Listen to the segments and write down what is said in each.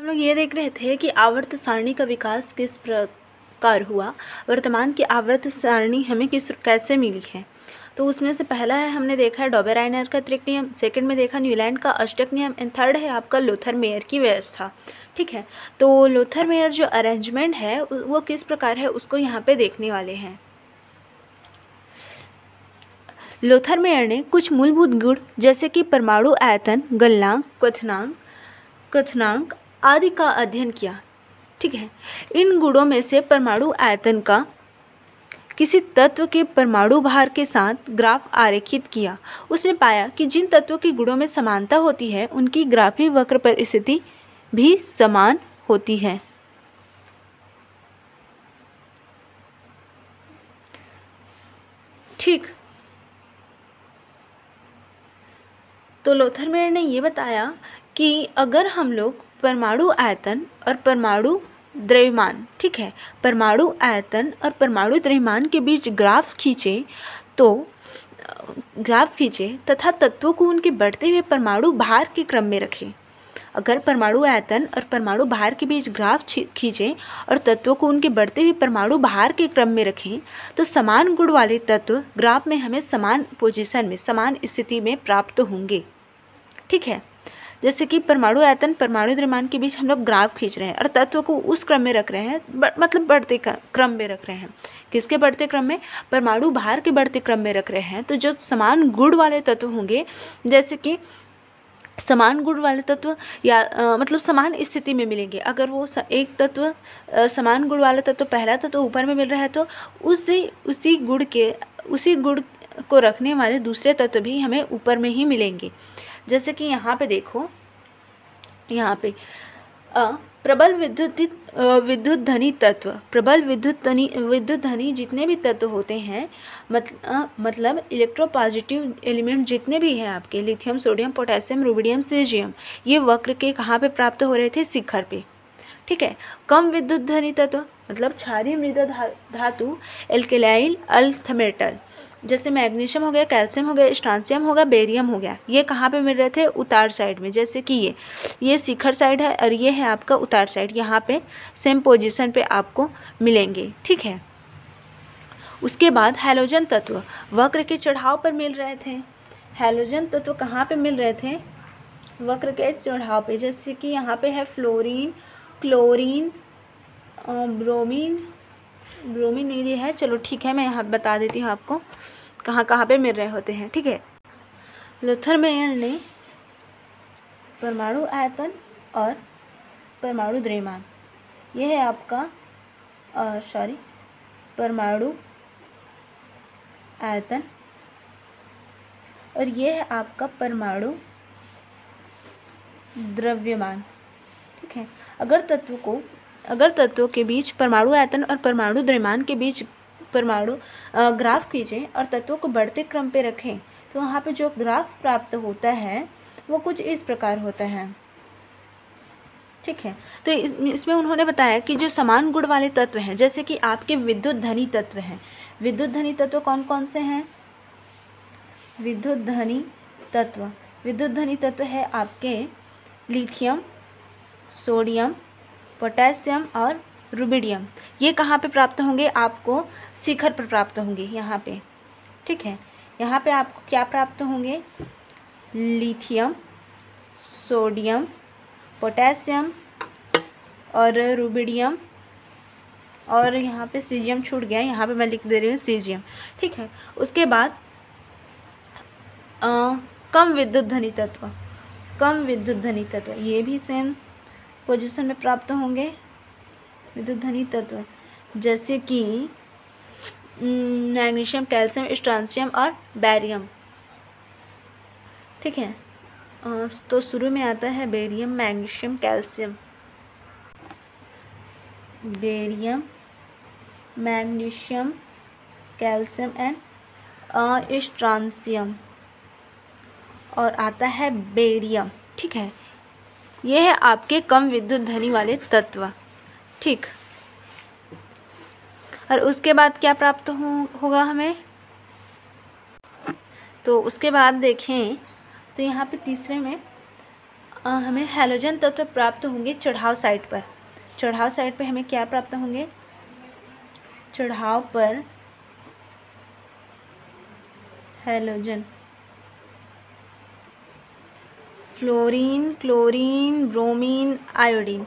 हम लोग ये देख रहे थे कि आवर्त सारणी का विकास किस प्रकार हुआ वर्तमान की आवर्त सारणी हमें किस कैसे मिली है तो उसमें से पहला है हमने देखा है डॉबेराइनर का त्रिक नियम सेकेंड में देखा न्यूलैंड का अष्टक नियम एंड थर्ड है आपका लोथर मेयर की व्यवस्था ठीक है तो लोथर मेयर जो अरेंजमेंट है वो किस प्रकार है उसको यहाँ पे देखने वाले हैं लोथर मेयर ने कुछ मूलभूत गुण जैसे कि परमाणु आयतन गलनांक क्वथनांक कथनांक आदि का अध्ययन किया ठीक है इन गुणों में से परमाणु आयतन का किसी तत्व के परमाणु भार के साथ ग्राफ आरेखित किया उसने पाया कि जिन तत्वों के गुणों में समानता होती है उनकी ग्राफी वक्र पर स्थिति भी समान होती है ठीक तो लोथरमेयर ने ये बताया कि अगर हम लोग परमाणु आयतन और परमाणु द्रव्यमान ठीक है परमाणु आयतन और परमाणु द्रव्यमान के बीच ग्राफ खींचे तो ग्राफ खींचे तथा तत्वों को उनके बढ़ते हुए परमाणु भार के क्रम में रखें अगर परमाणु आयतन और परमाणु भार के बीच ग्राफ खींचें और तत्वों को उनके बढ़ते हुए परमाणु भार के क्रम में रखें तो समान गुण वाले तत्व ग्राफ में हमें समान पोजीशन में समान स्थिति में प्राप्त होंगे ठीक है जैसे कि परमाणु आयतन परमाणु द्रव्यमान के बीच हम लोग ग्राफ खींच रहे हैं और तत्व को उस क्रम में रख रहे हैं मतलब बढ़ते क्रम में रख रहे हैं किसके बढ़ते क्रम में परमाणु भार के बढ़ते क्रम में रख रहे हैं तो जो समान गुण वाले तत्व होंगे जैसे कि समान गुण वाले तत्व या आ, मतलब समान स्थिति में मिलेंगे अगर वो स, एक तत्व आ, समान गुण वाला तत्व पहला तत्व ऊपर में मिल रहा है तो उसी उसी गुण के उसी गुण को रखने वाले दूसरे तत्व भी हमें ऊपर में ही मिलेंगे जैसे कि यहाँ पे देखो यहाँ पे आ, प्रबल विद्युत विद्युत धनी तत्व प्रबल विद्युत धनी विद्युत धनी जितने भी तत्व होते हैं मतलब इलेक्ट्रो पॉजिटिव एलिमेंट जितने भी हैं आपके lithium sodium potassium rubidium caesium ये वक्र के कहाँ पे प्राप्त हो रहे थे शिखर पे ठीक है कम विद्युत धनी तत्व मतलब क्षारी मृदा धा, धातु एल्केलाइल अल्थमेटल जैसे मैग्नीशियम हो गया कैल्शियम हो गया स्ट्रांसियम हो गया बेरियम हो गया ये कहाँ पे मिल रहे थे उतार साइड में जैसे कि ये ये शिखर साइड है और ये है आपका उतार साइड यहाँ पे सेम पोजिशन पे आपको मिलेंगे ठीक है उसके बाद हेलोजन तत्व वक्र के चढ़ाव पर मिल रहे थे हेलोजन तत्व कहाँ पर मिल रहे थे वक्र के चढ़ाव पर जैसे कि यहाँ पर है फ्लोरिन क्लोरिन ब्रोमिन ब्रोमिन नहीं दिया है चलो ठीक है मैं यहाँ बता देती हूँ आपको कहाँ कहाँ पे मिल रहे होते हैं ठीक है लुथर मेयर ने परमाणु आयतन और परमाणु द्रव्यमान यह है आपका सॉरी परमाणु आयतन और यह है आपका परमाणु द्रव्यमान ठीक है अगर तत्व को अगर तत्वों के बीच परमाणु आयतन और परमाणु द्रव्यमान के बीच परमाणु ग्राफ कीजिए और तत्वों को बढ़ते क्रम पे रखें तो वहाँ पे जो ग्राफ प्राप्त होता है वो कुछ इस प्रकार होता है ठीक है तो इस, इसमें उन्होंने बताया कि जो समान गुण वाले तत्व हैं जैसे कि आपके विद्युत धनी तत्व हैं विद्युत धनी तत्व कौन कौन से हैं विद्युत धनी तत्व विद्युत धनी तत्व है आपके लिथियम सोडियम पोटेशियम और रुबिडियम ये कहाँ पे प्राप्त होंगे आपको शिखर पर प्राप्त होंगे यहाँ पे ठीक है यहाँ पे आपको क्या प्राप्त होंगे लिथियम सोडियम पोटेशियम और रुबिडियम और यहाँ पे सीजियम छूट गया यहाँ पे मैं लिख दे रही हूँ सीजियम ठीक है उसके बाद आ, कम विद्युत धनी तत्व कम विद्युत धनी तत्व ये भी सेम पोजीशन में प्राप्त होंगे विद्युत धनी तत्व जैसे कि मैग्नीशियम कैल्शियम स्ट्रांसियम और बैरियम ठीक है तो शुरू में आता है barium magnesium calcium barium magnesium calcium and strontium और आता है बेरियम ठीक है यह है आपके कम विद्युत धनी वाले तत्व ठीक और उसके बाद क्या प्राप्त हो होगा हमें तो उसके बाद देखें तो यहाँ पे तीसरे में आ, हमें हेलोजन तत्व तो प्राप्त होंगे चढ़ाव साइड पर चढ़ाव साइड पर हमें क्या प्राप्त होंगे चढ़ाव पर halogen fluorine chlorine bromine iodine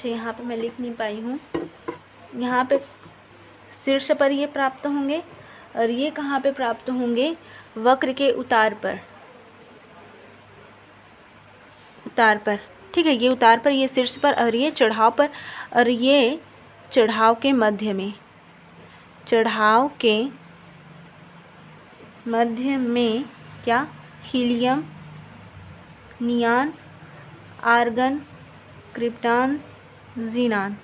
जी यहाँ पे मैं लिख नहीं पाई हूँ यहाँ पे शीर्ष पर ये प्राप्त होंगे और ये कहाँ पे प्राप्त होंगे वक्र के उतार पर उतार पर ठीक है ये उतार पर ये शीर्ष पर और ये चढ़ाव पर और ये चढ़ाव के मध्य में चढ़ाव के मध्य में क्या helium neon argon krypton xenon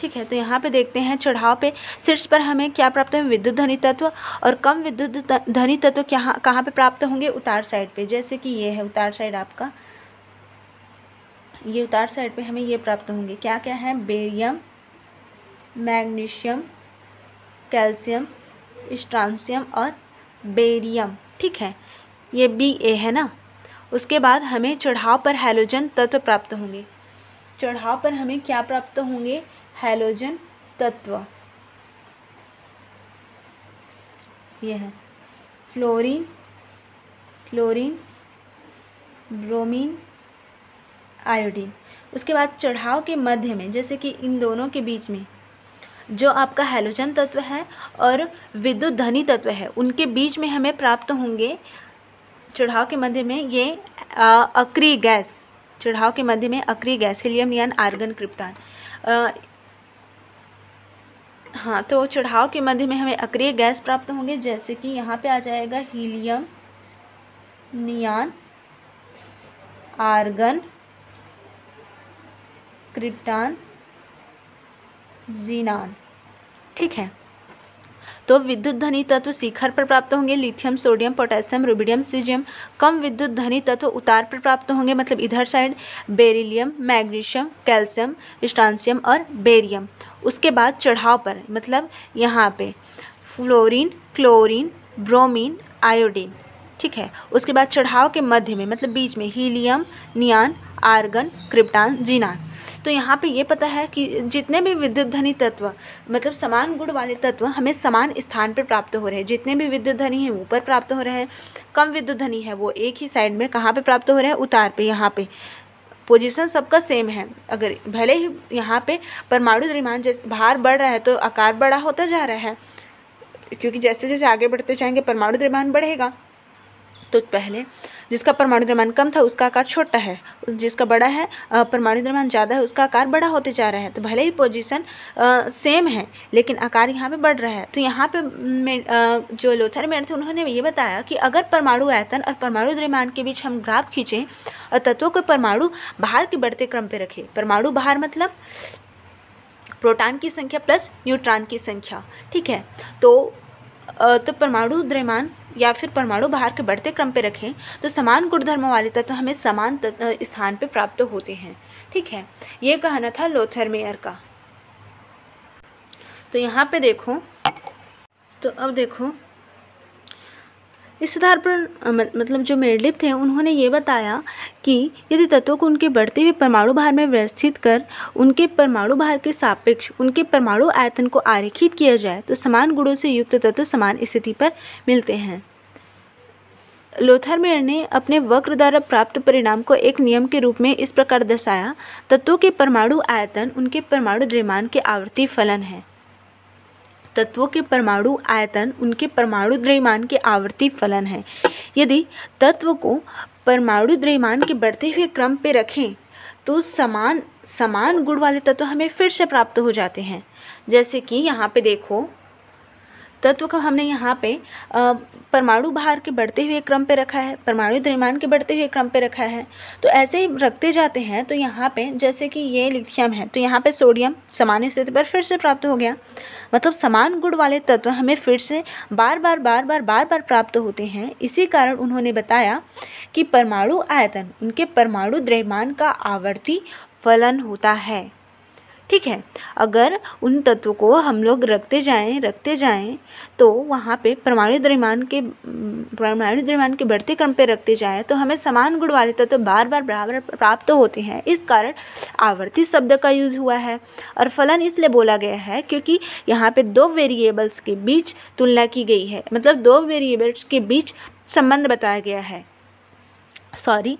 ठीक है तो यहाँ पे देखते हैं चढ़ाव पे शीर्ष पर हमें क्या प्राप्त होंगे विद्युत धनी तत्व और कम विद्युत धनी तत्व क्या कहाँ पे प्राप्त होंगे उतार साइड पे जैसे कि ये है उतार साइड आपका ये उतार साइड पे हमें ये प्राप्त होंगे क्या क्या है बेरियम मैग्नीशियम कैल्शियम स्ट्रांसियम और बेरियम ठीक है ये बी ए है ना उसके बाद हमें चढ़ाव पर हेलोजन तत्व प्राप्त होंगे चढ़ाव पर हमें क्या प्राप्त होंगे हैलोजन तत्व ये है फ्लोरीन क्लोरीन ब्रोमीन आयोडीन उसके बाद चढ़ाव के मध्य में जैसे कि इन दोनों के बीच में जो आपका हैलोजन तत्व है और विद्युत धनी तत्व है उनके बीच में हमें प्राप्त होंगे चढ़ाव के मध्य में ये अक्री गैस चढ़ाव के मध्य में अक्रिय गैस हीलियम आर्गन क्रिप्टान हाँ तो चढ़ाव के मध्य में हमें अक्रिय गैस प्राप्त होंगे जैसे कि यहाँ पे आ जाएगा helium neon argon krypton xenon ठीक है तो विद्युत धनी तत्व शिखर पर प्राप्त होंगे lithium sodium potassium rubidium caesium कम विद्युत धनी तत्व उतार पर प्राप्त होंगे मतलब इधर side beryllium magnesium calcium strontium और बेरियम उसके बाद चढ़ाव पर मतलब यहाँ पे फ्लोरीन क्लोरीन ब्रोमीन आयोडीन ठीक है उसके बाद चढ़ाव के मध्य में मतलब बीच में helium neon argon krypton xenon तो यहाँ पे ये पता है कि जितने भी विद्युत धनी तत्व मतलब समान गुण वाले तत्व हमें समान स्थान पर प्राप्त हो रहे हैं जितने भी विद्युत धनी हैं ऊपर प्राप्त हो रहे हैं कम विद्युत धनी है वो एक ही साइड में कहाँ पर प्राप्त हो रहे हैं उतार पर यहाँ पर पोजीशन सबका सेम है अगर भले ही यहाँ पे परमाणु द्रिमान जैसे भार बढ़ रहा है तो आकार बड़ा होता जा रहा है क्योंकि जैसे जैसे आगे बढ़ते जाएंगे परमाणु द्रव्यमान बढ़ेगा तो पहले जिसका परमाणु द्रव्यमान कम था उसका आकार छोटा है जिसका बड़ा है परमाणु द्रव्यमान ज़्यादा है उसका आकार बड़ा होते जा रहा है तो भले ही पोजीशन सेम है लेकिन आकार यहाँ पे बढ़ रहा है तो यहाँ पे में, आ, जो लोथर मेयर थे उन्होंने ये बताया कि अगर परमाणु आयतन और परमाणु द्रव्यमान के बीच हम ग्राफ खींचें और तत्वों को परमाणु बाहर के बढ़ते क्रम पर रखें परमाणु बाहर मतलब प्रोटान की संख्या प्लस न्यूट्रॉन की संख्या ठीक है तो तो परमाणु द्रव्यमान या फिर परमाणु बाहर के बढ़ते क्रम पे रखें तो समान गुणधर्म वाले तत्व हमें समान स्थान पर प्राप्त होते हैं ठीक है ये कहना था लोथर मेयर का तो यहाँ पे देखो तो अब देखो इस आधार पर मतलब जो मेडलिब थे उन्होंने ये बताया कि यदि तत्वों को उनके बढ़ते हुए परमाणु भार में व्यवस्थित कर उनके परमाणु भार के सापेक्ष उनके परमाणु आयतन को आरेखित किया जाए तो समान गुणों से युक्त तत्व समान स्थिति पर मिलते हैं लोथरमेयर ने अपने वक्र द्वारा प्राप्त परिणाम को एक नियम के रूप में इस प्रकार दर्शाया तत्वों के परमाणु आयतन उनके परमाणु द्रव्यमान के आवर्ती फलन है तत्वों के परमाणु आयतन उनके परमाणु द्रव्यमान के आवर्ती फलन है यदि तत्व को परमाणु द्रव्यमान के बढ़ते हुए क्रम पर रखें तो समान समान गुण वाले तत्व हमें फिर से प्राप्त हो जाते हैं जैसे कि यहाँ पे देखो तत्व को हमने यहाँ पे परमाणु भार के बढ़ते हुए क्रम पे रखा है परमाणु द्रव्यमान के बढ़ते हुए क्रम पे रखा है तो ऐसे ही रखते जाते हैं तो यहाँ पे जैसे कि ये लिथियम है तो यहाँ पे सोडियम सामान्य स्थिति पर फिर से प्राप्त हो गया मतलब समान गुण वाले तत्व हमें फिर से बार बार बार बार बार बार प्राप्त होते हैं इसी कारण उन्होंने बताया कि परमाणु आयतन उनके परमाणु द्रव्यमान का आवर्ती फलन होता है ठीक है अगर उन तत्व को हम लोग रखते जाएँ रखते जाएँ तो वहाँ पे परमाणु द्रव्यमान के परमाणु द्रव्यमान के बढ़ते क्रम पे रखते जाएँ तो हमें समान गुण वाले तत्व बार बार बराबर प्राप्त होते हैं इस कारण आवर्ती शब्द का यूज़ हुआ है और फलन इसलिए बोला गया है क्योंकि यहाँ पे दो वेरिएबल्स के बीच तुलना की गई है मतलब दो वेरिएबल्स के बीच संबंध बताया गया है सॉरी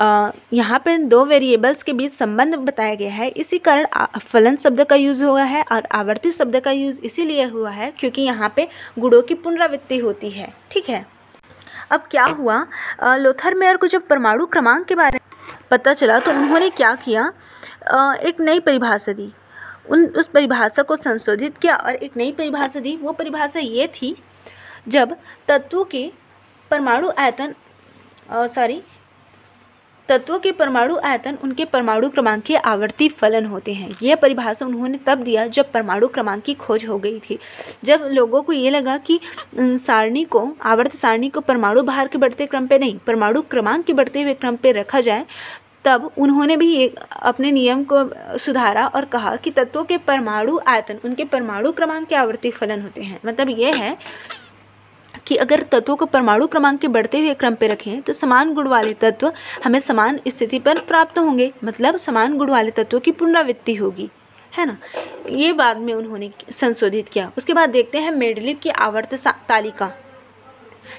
यहाँ पर दो वेरिएबल्स के बीच संबंध बताया गया है इसी कारण फलन शब्द का यूज़ हुआ है और आवर्ती शब्द का यूज़ इसीलिए हुआ है क्योंकि यहाँ पे गुड़ों की पुनरावृत्ति होती है ठीक है अब क्या हुआ लोथर मेयर को जब परमाणु क्रमांक के बारे में पता चला तो उन्होंने क्या किया एक नई परिभाषा दी उन उस परिभाषा को संशोधित किया और एक नई परिभाषा दी वो परिभाषा ये थी जब तत्वों के परमाणु आयतन सॉरी तत्वों के परमाणु आयतन उनके परमाणु क्रमांक के आवर्ती फलन होते हैं यह परिभाषा उन्होंने तब दिया जब परमाणु क्रमांक की खोज हो गई थी जब लोगों को ये लगा कि सारणी को आवर्त सारणी को परमाणु भार के बढ़ते क्रम पे नहीं परमाणु क्रमांक के बढ़ते हुए क्रम पे रखा जाए तब उन्होंने भी ये अपने नियम को सुधारा और कहा कि तत्वों के परमाणु आयतन उनके परमाणु क्रमांक के आवर्ती फलन होते हैं मतलब ये है कि अगर तत्वों को परमाणु क्रमांक के बढ़ते हुए क्रम पर रखें तो समान गुण वाले तत्व हमें समान स्थिति पर प्राप्त होंगे मतलब समान गुण वाले तत्वों की पुनरावृत्ति होगी है ना ये बाद में उन्होंने संशोधित किया उसके बाद देखते हैं मेडलिप की आवर्त तालिका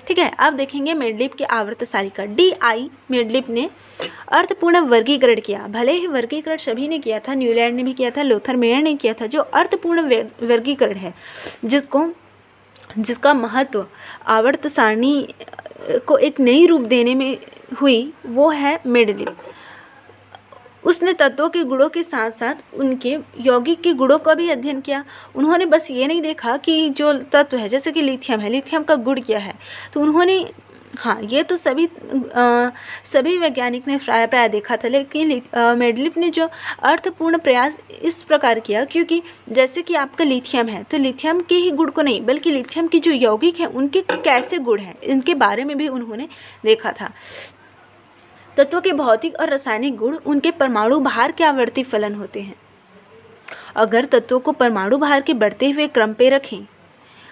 ठीक है अब देखेंगे मेडलिप की आवर्त तालिका डी आई मेडलिप ने अर्थपूर्ण वर्गीकरण किया भले ही वर्गीकरण सभी ने किया था न्यूलैंड ने भी किया था लोथर मेयर ने किया था जो अर्थपूर्ण वर्गीकरण है जिसको जिसका महत्व आवर्त सारणी को एक नई रूप देने में हुई वो है मेडलिन उसने तत्वों के गुणों के साथ साथ उनके यौगिक के गुणों का भी अध्ययन किया उन्होंने बस ये नहीं देखा कि जो तत्व है जैसे कि लिथियम है लिथियम का गुण क्या है तो उन्होंने हाँ ये तो सभी आ, सभी वैज्ञानिक ने प्राय प्राय देखा था लेकिन मेडलिप ने जो अर्थपूर्ण प्रयास इस प्रकार किया क्योंकि जैसे कि आपका लिथियम है तो लिथियम के ही गुड़ को नहीं बल्कि लिथियम की जो यौगिक हैं उनके कैसे गुड़ हैं इनके बारे में भी उन्होंने देखा था तत्वों के भौतिक और रासायनिक गुण उनके परमाणु भार के आवर्ती फलन होते हैं अगर तत्वों को परमाणु भार के बढ़ते हुए क्रम पे रखें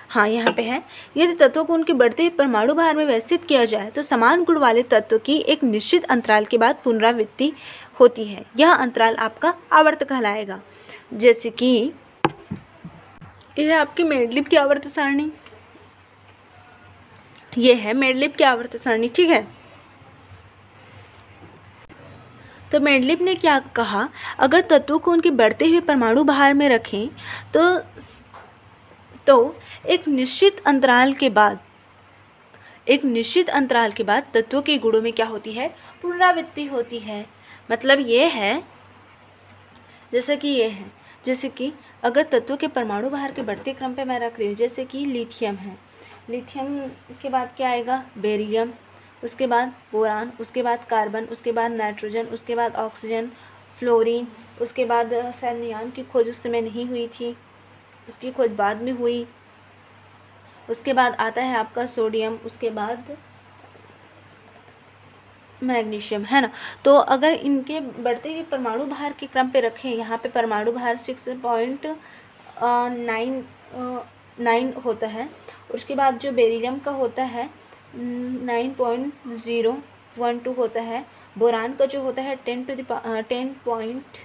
हाँ यहाँ पे है यदि तत्वों को उनके बढ़ते हुए परमाणु भार में व्यवस्थित किया जाए तो समान गुण वाले तत्व की एक निश्चित अंतराल के बाद पुनरावृत्ति होती है यह अंतराल आपका आवर्त कहलाएगा जैसे कि यह आपकी मेडलिप की आवर्त सारणी यह है मेडलिप की आवर्त सारणी ठीक है तो मेडलिप ने क्या कहा अगर तत्वों को उनके बढ़ते हुए परमाणु भार में रखें तो तो एक निश्चित अंतराल के बाद एक निश्चित अंतराल के बाद तत्वों के गुणों में क्या होती है पुनरावृत्ति होती है मतलब ये है जैसे कि ये है जैसे कि अगर तत्व के परमाणु बाहर के बढ़ते क्रम पे मैं रख रही हूँ जैसे कि लिथियम है लिथियम के बाद क्या आएगा बेरियम उसके बाद बोरान उसके बाद कार्बन उसके बाद नाइट्रोजन उसके बाद ऑक्सीजन फ्लोरीन उसके बाद सैनियान की खोज उस समय नहीं हुई थी उसकी खोज बाद में हुई उसके बाद आता है आपका सोडियम उसके बाद मैग्नीशियम है ना तो अगर इनके बढ़ते हुए परमाणु भार के क्रम पे रखें यहाँ पे परमाणु भार सिक्स पॉइंट नाइन नाइन होता है उसके बाद जो बेरिलियम का होता है nine point zero one two होता है बोरान का जो होता है ten two ten point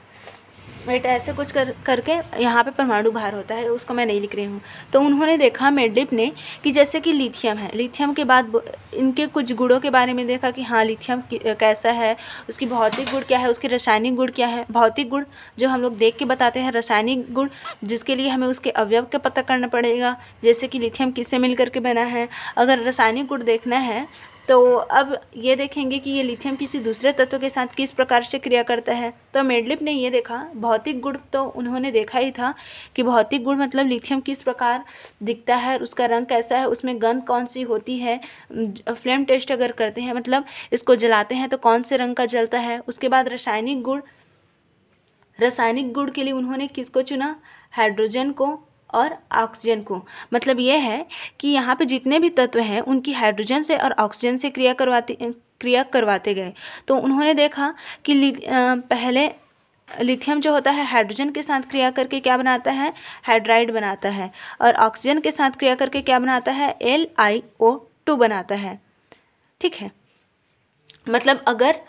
weight ऐसे कुछ कर करके यहाँ पे परमाणु भार होता है उसको मैं नहीं लिख रही हूँ तो उन्होंने देखा मेडलिप ने कि जैसे कि लिथियम है लिथियम के बाद इनके कुछ गुड़ों के बारे में देखा कि हाँ लिथियम कैसा है उसकी भौतिक गुण क्या है उसके रासायनिक गुण क्या है भौतिक गुण जो हम लोग देख के बताते हैं रासायनिक गुण जिसके लिए हमें उसके अवयव का पता करना पड़ेगा जैसे कि लिथियम किससे मिल करके बना है अगर रासायनिक गुण देखना है तो अब ये देखेंगे कि ये लिथियम किसी दूसरे तत्व के साथ किस प्रकार से क्रिया करता है तो मेडलिप ने ये देखा भौतिक गुण तो उन्होंने देखा ही था कि भौतिक गुण मतलब लिथियम किस प्रकार दिखता है उसका रंग कैसा है उसमें गन कौन सी होती है फ्लेम टेस्ट अगर करते हैं मतलब इसको जलाते हैं तो कौन से रंग का जलता है उसके बाद रासायनिक गुण रासायनिक गुण के लिए उन्होंने किसको चुना हाइड्रोजन को और ऑक्सीजन को मतलब यह है कि यहाँ पे जितने भी तत्व हैं उनकी हाइड्रोजन से और ऑक्सीजन से क्रिया करवाती क्रिया करवाते गए तो उन्होंने देखा कि पहले लिथियम जो होता है हाइड्रोजन के साथ क्रिया करके क्या बनाता है हाइड्राइड बनाता है और ऑक्सीजन के साथ क्रिया करके क्या बनाता है एल आई ओ टू बनाता है ठीक है मतलब अगर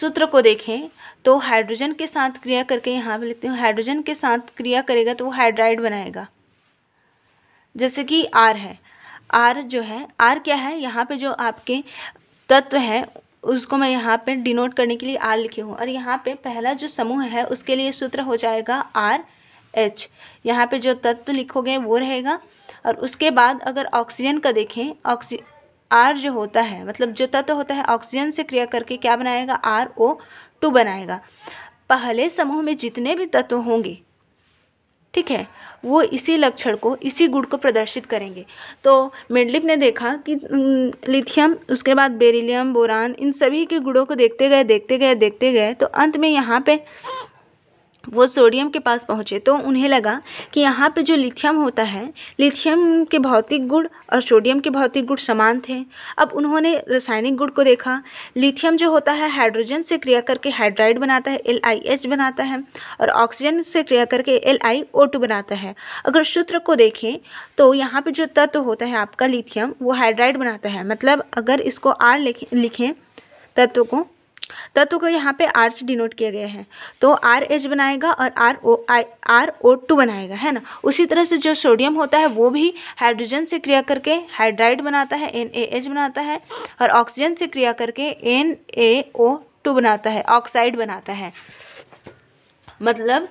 सूत्र को देखें तो हाइड्रोजन के साथ क्रिया करके यहाँ पर लिखते हैं हाइड्रोजन के साथ क्रिया करेगा तो वो हाइड्राइड बनाएगा जैसे कि आर है आर जो है आर क्या है यहाँ पे जो आपके तत्व है उसको मैं यहाँ पे डिनोट करने के लिए आर लिखी हूँ और यहाँ पे पहला जो समूह है उसके लिए सूत्र हो जाएगा आर एच यहाँ पे जो तत्व लिखोगे वो रहेगा और उसके बाद अगर ऑक्सीजन का देखें ऑक्सी आर जो होता है मतलब जो तत्व तो होता है ऑक्सीजन से क्रिया करके क्या बनाएगा आर ओ टू बनाएगा पहले समूह में जितने भी तत्व होंगे ठीक है वो इसी लक्षण को इसी गुण को प्रदर्शित करेंगे तो मेडलिप ने देखा कि लिथियम उसके बाद बेरिलियम बोरान इन सभी के गुणों को देखते गए देखते गए देखते गए तो अंत में यहाँ पे वो सोडियम के पास पहुँचे तो उन्हें लगा कि यहाँ पे जो लिथियम होता है लिथियम के भौतिक गुण और सोडियम के भौतिक गुण समान थे अब उन्होंने रासायनिक गुण को देखा लिथियम जो होता है हाइड्रोजन से क्रिया करके हाइड्राइड बनाता है एल आई एच बनाता है और ऑक्सीजन से क्रिया करके एल आई ओ टू बनाता है अगर सूत्र को देखें तो यहाँ पर जो तत्व होता है आपका लिथियम वो हाइड्राइड बनाता है मतलब अगर इसको आर लिखें तत्व को तत्व तो को यहाँ पे आर से डिनोट किया गया है तो आर एच बनाएगा और R O I R O two बनाएगा है ना उसी तरह से जो सोडियम होता है वो भी हाइड्रोजन से क्रिया करके हाइड्राइड बनाता है एन ए एच बनाता है और ऑक्सीजन से क्रिया करके एन ए ओ टू बनाता है ऑक्साइड बनाता है मतलब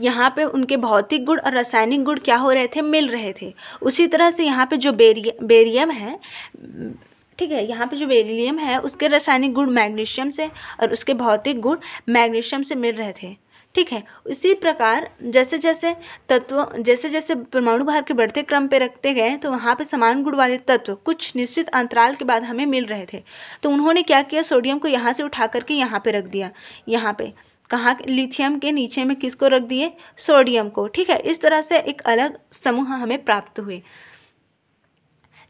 यहाँ पे उनके भौतिक गुण और रासायनिक गुण क्या हो रहे थे मिल रहे थे उसी तरह से यहाँ पे जो बेरियम बेरियम है ठीक है यहाँ पे जो बेरिलियम है उसके रासायनिक गुण मैग्नीशियम से और उसके भौतिक गुण मैग्नीशियम से मिल रहे थे ठीक है उसी प्रकार जैसे जैसे तत्व जैसे जैसे परमाणु भार के बढ़ते क्रम पे रखते गए तो वहाँ पे समान गुण वाले तत्व कुछ निश्चित अंतराल के बाद हमें मिल रहे थे तो उन्होंने क्या किया सोडियम को यहाँ से उठा करके यहाँ पे रख दिया यहाँ पे कहाँ लिथियम के नीचे में किसको रख दिए सोडियम को ठीक है इस तरह से एक अलग समूह हमें प्राप्त हुए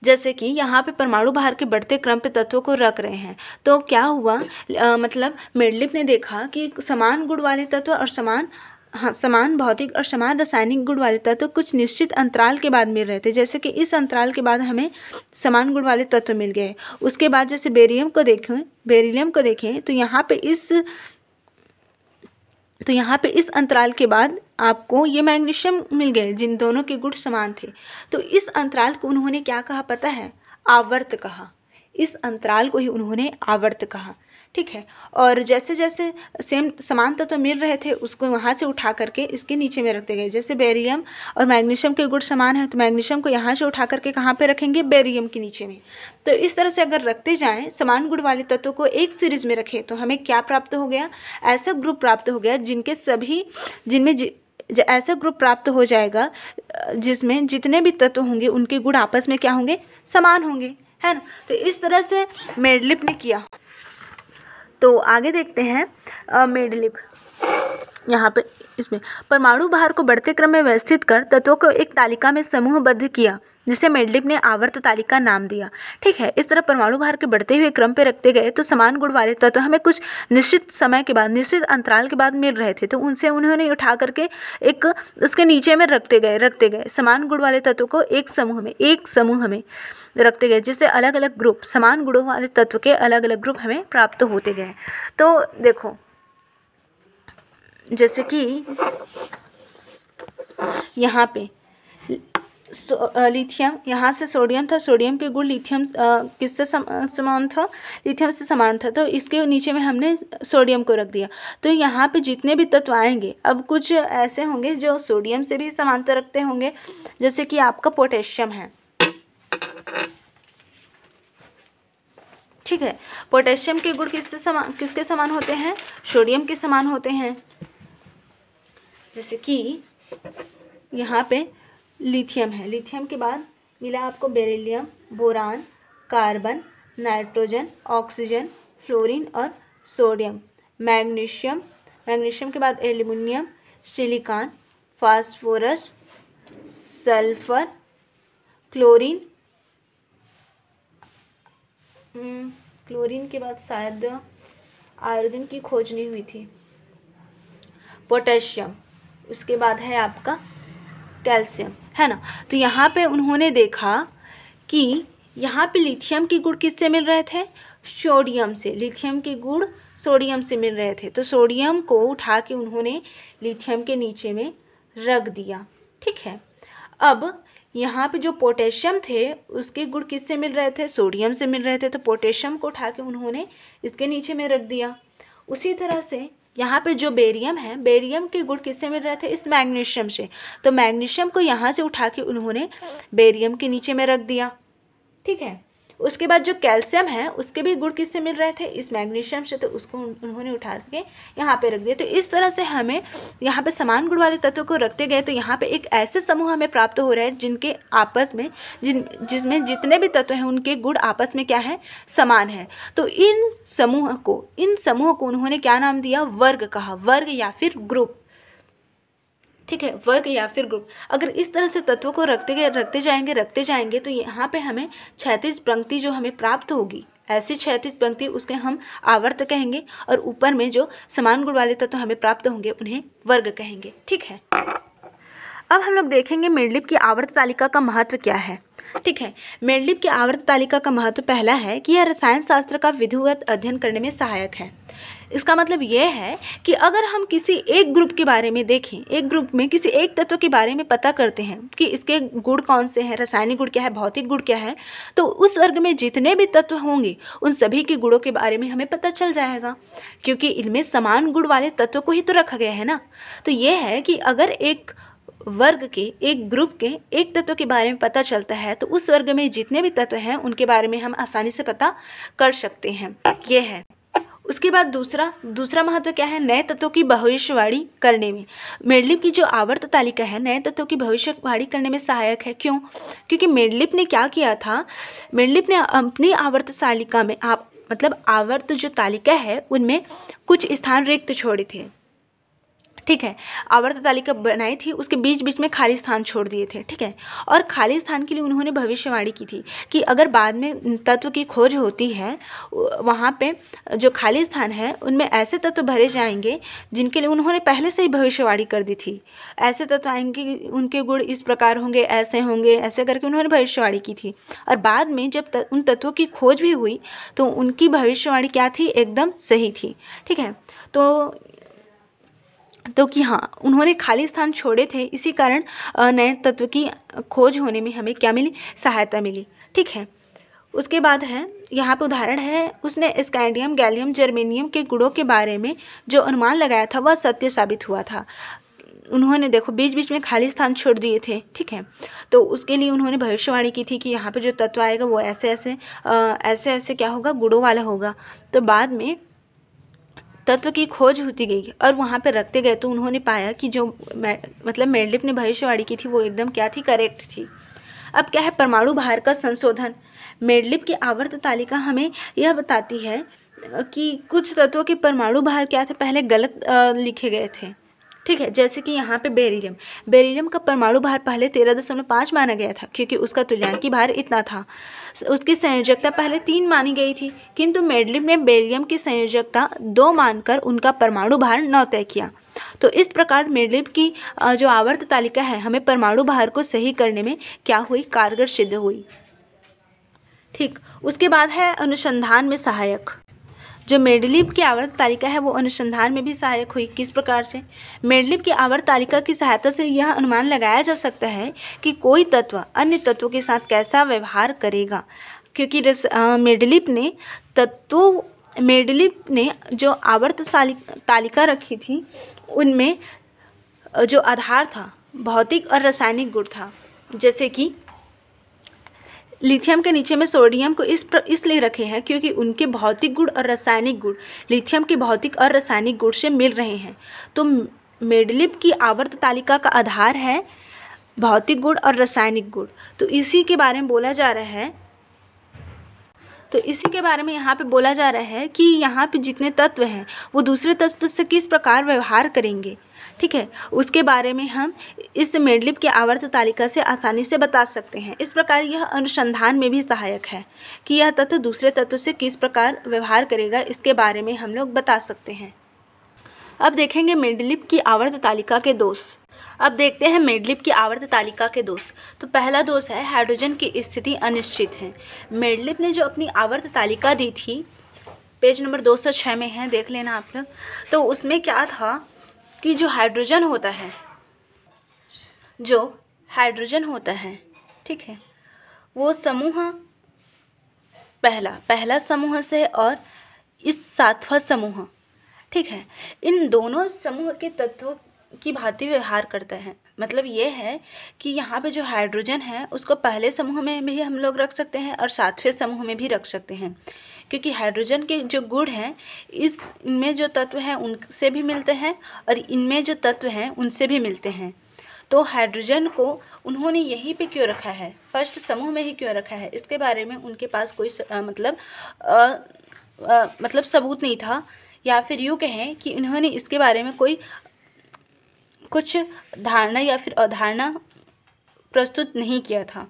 जैसे कि यहाँ पे परमाणु भार के बढ़ते क्रम पे तत्वों को रख रहे हैं तो क्या हुआ आ, मतलब मेडलिप ने देखा कि समान गुण वाले तत्व और समान हाँ समान भौतिक और समान रासायनिक गुण वाले तत्व कुछ निश्चित अंतराल के बाद मिल रहे थे जैसे कि इस अंतराल के बाद हमें समान गुण वाले तत्व मिल गए उसके बाद जैसे बेरियम को देखें बेरिलियम को देखें तो यहाँ पे इस तो यहाँ पे इस अंतराल के बाद आपको ये मैग्नीशियम मिल गए जिन दोनों के गुण समान थे तो इस अंतराल को उन्होंने क्या कहा पता है आवर्त कहा इस अंतराल को ही उन्होंने आवर्त कहा ठीक है और जैसे जैसे सेम समान तत्व तो मिल रहे थे उसको वहाँ से उठा करके इसके नीचे में रखते गए जैसे बेरियम और मैग्नीशियम के गुण समान है तो मैग्नीशियम को यहाँ से उठा करके कहाँ पे रखेंगे बेरियम के नीचे में तो इस तरह से अगर रखते जाएँ समान गुण वाले तत्वों को एक सीरीज में रखें तो हमें क्या प्राप्त हो गया ऐसा ग्रुप प्राप्त हो गया जिनके सभी जिनमें ऐसा ग्रुप प्राप्त हो जाएगा जिसमें जितने भी तत्व होंगे उनके गुण आपस में क्या होंगे समान होंगे है ना तो इस तरह से मेडलिप ने किया तो आगे देखते हैं मेडलिप यहाँ पे इसमें परमाणु भार को बढ़ते क्रम में व्यवस्थित कर तत्वों को एक तालिका में समूहबद्ध किया जिसे मेडलिप ने आवर्त तालिका नाम दिया ठीक है इस तरह परमाणु भार के बढ़ते हुए क्रम पे रखते गए तो समान गुण वाले तत्व तो हमें कुछ निश्चित समय के बाद निश्चित अंतराल के बाद मिल रहे थे तो उनसे उन्होंने उठा करके एक उसके नीचे में रखते गए रखते गए समान गुण वाले तत्व को एक समूह में एक समूह में रखते गए जिससे अलग अलग ग्रुप समान गुणों वाले तत्व के अलग अलग ग्रुप हमें प्राप्त होते गए तो देखो जैसे कि यहाँ पे लिथियम यहाँ से सोडियम था सोडियम के गुण लिथियम किससे समान था लिथियम से समान था तो इसके नीचे में हमने सोडियम को रख दिया तो यहाँ पे जितने भी तत्व आएंगे अब कुछ ऐसे होंगे जो सोडियम से भी समानता रखते होंगे जैसे कि आपका पोटेशियम है ठीक है पोटेशियम के गुण किससे समान किसके समान होते हैं सोडियम के समान होते हैं जैसे कि यहाँ पे लिथियम है लिथियम के बाद मिला आपको beryllium boron carbon nitrogen oxygen fluorine और सोडियम मैग्नीशियम मैग्नीशियम के बाद aluminium silicon phosphorus sulphur chlorine हम्म, क्लोरीन के बाद शायद आयोडीन की खोज नहीं हुई थी पोटेशियम उसके बाद है आपका कैल्शियम है ना तो यहाँ पे उन्होंने देखा कि यहाँ पे लिथियम के गुड़ किससे मिल रहे थे सोडियम से लिथियम के गुड़ सोडियम से मिल रहे थे तो सोडियम को उठा के उन्होंने लिथियम के नीचे में रख दिया ठीक है अब यहाँ पे जो पोटेशियम थे उसके गुड़ किससे मिल रहे थे सोडियम से मिल रहे थे तो पोटेशियम को उठा के उन्होंने इसके नीचे में रख दिया उसी तरह से यहाँ पे जो बेरियम है बेरियम के गुड़ किससे मिल रहे थे इस मैग्नीशियम से तो मैग्नीशियम को यहाँ से उठा के उन्होंने बेरियम के नीचे में रख दिया ठीक है उसके बाद जो कैल्शियम है उसके भी गुड़ किससे मिल रहे थे इस मैग्नीशियम से तो उसको उन्होंने उठा के यहाँ पे रख दिया तो इस तरह से हमें यहाँ पे समान गुण वाले तत्वों को रखते गए तो यहाँ पे एक ऐसे समूह हमें प्राप्त हो रहे हैं जिनके आपस में जिन जिसमें जितने भी तत्व हैं उनके गुण आपस में क्या है समान है तो इन समूह को इन समूह को उन्होंने क्या नाम दिया वर्ग कहा वर्ग या फिर ग्रुप ठीक है वर्ग या फिर ग्रुप अगर इस तरह से तत्वों को रखते गए रखते जाएंगे रखते जाएंगे तो यहाँ पे हमें क्षैतिज पंक्ति जो हमें प्राप्त होगी ऐसी क्षैतिज पंक्ति उसके हम आवर्त कहेंगे और ऊपर में जो समान गुण वाले तत्व हमें प्राप्त होंगे उन्हें वर्ग कहेंगे ठीक है अब हम लोग देखेंगे मेडलिप की आवर्त तालिका का महत्व क्या है ठीक है मेडलिप की आवर्त तालिका का महत्व पहला है कि यह रसायन शास्त्र का विधिवत अध्ययन करने में सहायक है इसका मतलब यह है कि अगर हम किसी एक ग्रुप के बारे में देखें एक ग्रुप में किसी एक तत्व के बारे में पता करते हैं कि इसके गुण कौन से हैं रासायनिक गुण क्या है भौतिक गुण क्या है तो उस वर्ग में जितने भी तत्व होंगे उन सभी के गुणों के बारे में हमें पता चल जाएगा क्योंकि इनमें समान गुण वाले तत्व को ही तो रखा गया है ना तो ये है कि अगर एक वर्ग के एक ग्रुप के एक तत्व के बारे में पता चलता है तो उस वर्ग में जितने भी तत्व हैं उनके बारे में हम आसानी से पता कर सकते हैं ये है उसके बाद दूसरा दूसरा महत्व क्या है नए तत्वों की भविष्यवाणी करने में मेडलिप की जो आवर्त तालिका है नए तत्वों की भविष्यवाणी करने में सहायक है क्यों क्योंकि मेडलिप ने क्या किया था मेडलिप ने अपनी आवर्त तालिका में आप मतलब आवर्त जो तालिका है उनमें कुछ स्थान रिक्त छोड़े थे ठीक है आवर्त तालिका बनाई थी उसके बीच बीच में खाली स्थान छोड़ दिए थे ठीक है और खाली स्थान के लिए उन्होंने भविष्यवाणी की थी कि अगर बाद में तत्व की खोज होती है वहाँ पे जो खाली स्थान है उनमें ऐसे तत्व भरे जाएंगे जिनके लिए उन्होंने पहले से ही भविष्यवाणी कर दी थी ऐसे तत्व आएंगे उनके गुण इस प्रकार होंगे ऐसे होंगे ऐसे करके उन्होंने भविष्यवाणी की थी और बाद में जब त, उन तत्वों की खोज भी हुई तो उनकी भविष्यवाणी क्या थी एकदम सही थी ठीक है तो तो कि हाँ उन्होंने खाली स्थान छोड़े थे इसी कारण नए तत्व की खोज होने में हमें क्या मिली सहायता मिली ठीक है उसके बाद है यहाँ पर उदाहरण है उसने स्कैंडियम गैलियम जर्मेनियम के गुड़ों के बारे में जो अनुमान लगाया था वह सत्य साबित हुआ था उन्होंने देखो बीच बीच में खाली स्थान छोड़ दिए थे ठीक है तो उसके लिए उन्होंने भविष्यवाणी की थी कि यहाँ पर जो तत्व आएगा वो ऐसे ऐसे आ, ऐसे ऐसे क्या होगा गुड़ों वाला होगा तो बाद में तत्व की खोज होती गई और वहाँ पर रखते गए तो उन्होंने पाया कि जो मतलब मेंडलिप ने भविष्यवाणी की थी वो एकदम क्या थी करेक्ट थी अब क्या है परमाणु भार का संशोधन मेडलिप की आवर्त तालिका हमें यह बताती है कि कुछ तत्वों के परमाणु भार क्या थे पहले गलत लिखे गए थे ठीक है जैसे कि यहाँ पे बेरिलियम बेरिलियम का परमाणु भार पहले तेरह दशमलव पाँच माना गया था क्योंकि उसका तुल्यांकी भार इतना था उसकी संयोजकता पहले तीन मानी गई थी किंतु मेडलिम ने बेरिलियम की संयोजकता दो मानकर उनका परमाणु भार नौ तय किया तो इस प्रकार मेडलिप की जो आवर्त तालिका है हमें परमाणु भार को सही करने में क्या हुई कारगर सिद्ध हुई ठीक उसके बाद है अनुसंधान में सहायक जो मेडलिप की आवर्त तालिका है वो अनुसंधान में भी सहायक हुई किस प्रकार से मेडलिप की आवर्त तालिका की सहायता से यह अनुमान लगाया जा सकता है कि कोई तत्व अन्य तत्वों के साथ कैसा व्यवहार करेगा क्योंकि मेडलिप ने तत्वों मेडलिप ने जो आवर्त तालिका रखी थी उनमें जो आधार था भौतिक और रासायनिक गुण था जैसे कि लिथियम के नीचे में सोडियम को इस इसलिए रखे हैं क्योंकि उनके भौतिक गुण और रासायनिक गुण लिथियम के भौतिक और रासायनिक गुण से मिल रहे हैं तो मेडलिप की आवर्त तालिका का आधार है भौतिक गुण और रासायनिक गुण तो इसी के बारे में बोला जा रहा है तो इसी के बारे में यहाँ पे बोला जा रहा है कि यहाँ पे जितने तत्व हैं वो दूसरे तत्व से किस प्रकार व्यवहार करेंगे ठीक है उसके बारे में हम इस मेडलिप के आवर्त तालिका से आसानी से बता सकते हैं इस प्रकार यह अनुसंधान में भी सहायक है कि यह तत्व दूसरे तत्व से किस प्रकार व्यवहार करेगा इसके बारे में हम लोग बता सकते हैं अब देखेंगे मेडलिप की आवर्त तालिका के दोष अब देखते हैं मेडलिप की आवर्त तालिका के दोष तो पहला दोष है हाइड्रोजन की स्थिति अनिश्चित है मेडलिप ने जो अपनी आवर्त तालिका दी थी पेज नंबर 206 में है देख लेना आप लोग तो उसमें क्या था कि जो हाइड्रोजन होता है जो हाइड्रोजन होता है ठीक है वो समूह पहला पहला समूह से और इस सातवा समूह ठीक है इन दोनों समूह के तत्वों की भांति व्यवहार करते हैं मतलब ये है कि यहाँ पे जो हाइड्रोजन है उसको पहले समूह में भी हम लोग रख सकते हैं और सातवें समूह में भी रख सकते हैं क्योंकि हाइड्रोजन के जो गुण हैं इस इनमें जो तत्व हैं उनसे भी मिलते हैं और इनमें जो तत्व हैं उनसे भी मिलते हैं तो हाइड्रोजन को उन्होंने यहीं पे क्यों रखा है फर्स्ट समूह में ही क्यों रखा है इसके बारे में उनके पास कोई स, आ, मतलब आ, आ, मतलब सबूत नहीं था या फिर यूँ कहें कि इन्होंने इसके बारे में कोई कुछ धारणा या फिर अवधारणा प्रस्तुत नहीं किया था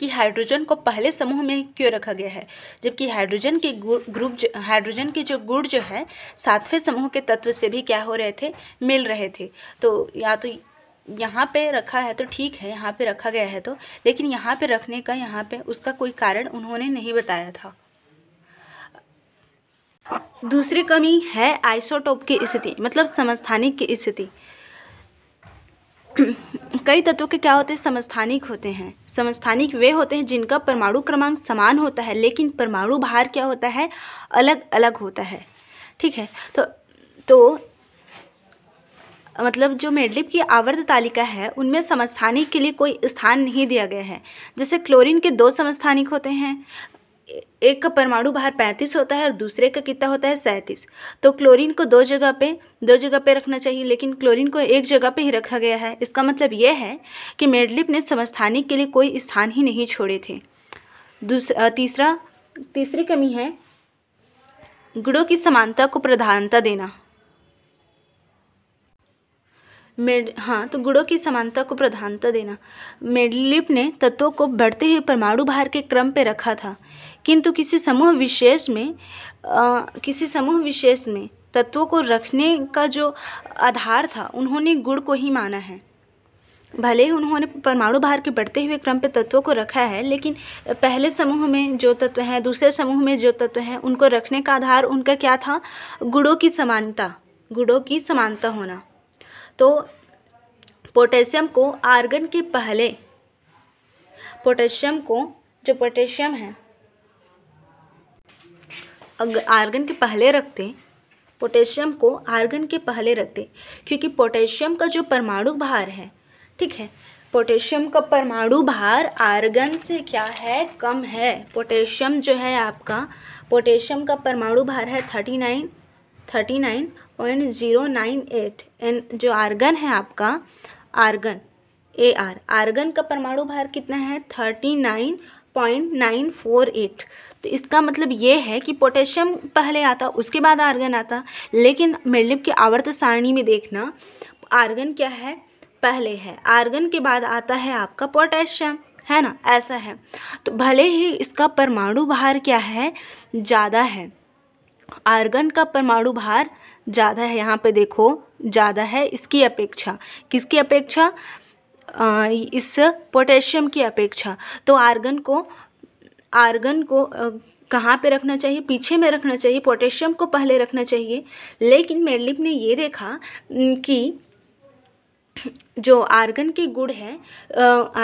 कि हाइड्रोजन को पहले समूह में क्यों रखा गया है जबकि हाइड्रोजन के ग्रुप हाइड्रोजन के जो गुण जो है सातवें समूह के तत्व से भी क्या हो रहे थे मिल रहे थे तो या तो यहाँ पे रखा है तो ठीक है यहाँ पे रखा गया है तो लेकिन यहाँ पे रखने का यहाँ पे उसका कोई कारण उन्होंने नहीं बताया था दूसरी कमी है आइसोटोप की स्थिति मतलब समस्थानिक की स्थिति कई तत्वों के क्या होते हैं समस्थानिक होते हैं समस्थानिक वे होते हैं जिनका परमाणु क्रमांक समान होता है लेकिन परमाणु भार क्या होता है अलग अलग होता है ठीक है तो तो मतलब जो मेडलिप की आवर्त तालिका है उनमें समस्थानिक के लिए कोई स्थान नहीं दिया गया है जैसे क्लोरीन के दो समस्थानिक होते हैं एक का परमाणु भार पैंतीस होता है और दूसरे का कितना होता है सैंतीस तो क्लोरीन को दो जगह पे दो जगह पे रखना चाहिए लेकिन क्लोरीन को एक जगह पे ही रखा गया है इसका मतलब यह है कि मेडलिप ने समस्थानिक के लिए कोई स्थान ही नहीं छोड़े थे दूसरा तीसरा तीसरी कमी है गुड़ों की समानता को प्रधानता देना मेड हाँ तो गुणों की समानता को प्रधानता देना मेडलिप ने तत्वों को बढ़ते हुए परमाणु भार के क्रम पर रखा था किंतु किसी समूह विशेष में आ, किसी समूह विशेष में तत्वों को रखने का जो आधार था उन्होंने गुण को ही माना है भले ही उन्होंने परमाणु भार के बढ़ते हुए क्रम पर तत्वों को रखा है लेकिन पहले समूह में जो तत्व हैं दूसरे समूह में जो तत्व हैं उनको रखने का आधार उनका क्या था गुणों की समानता गुणों की समानता होना तो पोटेशियम को आर्गन के पहले पोटेशियम को जो पोटेशियम है अगर आर्गन के पहले रखते पोटेशियम को आर्गन के पहले रखते क्योंकि पोटेशियम का जो परमाणु भार है ठीक है पोटेशियम का परमाणु भार आर्गन से क्या है कम है पोटेशियम जो है आपका पोटेशियम का परमाणु भार है thirty nine thirty nine point zero nine eight and जो आर्गन है आपका आर्गन ए आर आर्गन का परमाणु भार कितना है thirty nine point nine four eight तो इसका मतलब ये है कि पोटेशियम पहले आता उसके बाद आर्गन आता लेकिन मेडलिप की आवर्त सारणी में देखना आर्गन क्या है पहले है आर्गन के बाद आता है आपका पोटेशियम है ना ऐसा है तो भले ही इसका परमाणु भार क्या है ज़्यादा है आर्गन का परमाणु भार ज़्यादा है यहाँ पे देखो ज़्यादा है इसकी अपेक्षा किसकी अपेक्षा इस पोटेशियम की अपेक्षा तो आर्गन को आर्गन को कहाँ पे रखना चाहिए पीछे में रखना चाहिए पोटेशियम को पहले रखना चाहिए लेकिन मेडलिप ने ये देखा कि जो आर्गन के गुड़ है